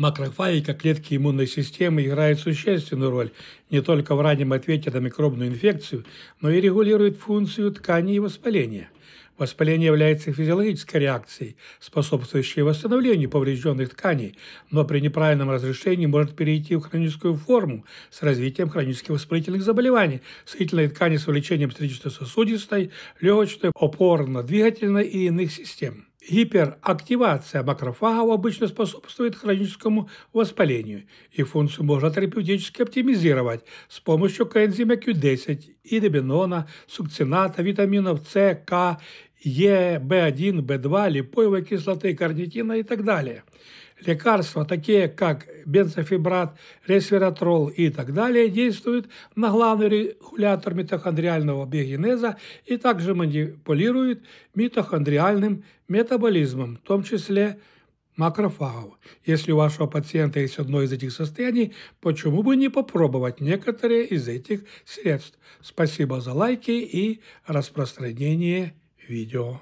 Макрофаги, как клетки иммунной системы, играют существенную роль не только в раннем ответе на микробную инфекцию, но и регулируют функцию тканей и воспаления. Воспаление является физиологической реакцией, способствующей восстановлению поврежденных тканей, но при неправильном разрешении может перейти в хроническую форму с развитием хронических воспалительных заболеваний, сосудительной ткани с увеличением сердечно-сосудистой, легочной, опорно-двигательной и иных систем. Гиперактивация макрофагов обычно способствует хроническому воспалению, и функцию можно терапевтически оптимизировать с помощью коэнзима Q10, идебинона, сукцината, витаминов С, К Е, В1, В2, липоевой кислоты, карнитина и так далее. Лекарства, такие как бензофибрат, ресвератрол и так далее, действуют на главный регулятор митохондриального биогенеза и также манипулируют митохондриальным метаболизмом, в том числе макрофагов. Если у вашего пациента есть одно из этих состояний, почему бы не попробовать некоторые из этих средств? Спасибо за лайки и распространение видео.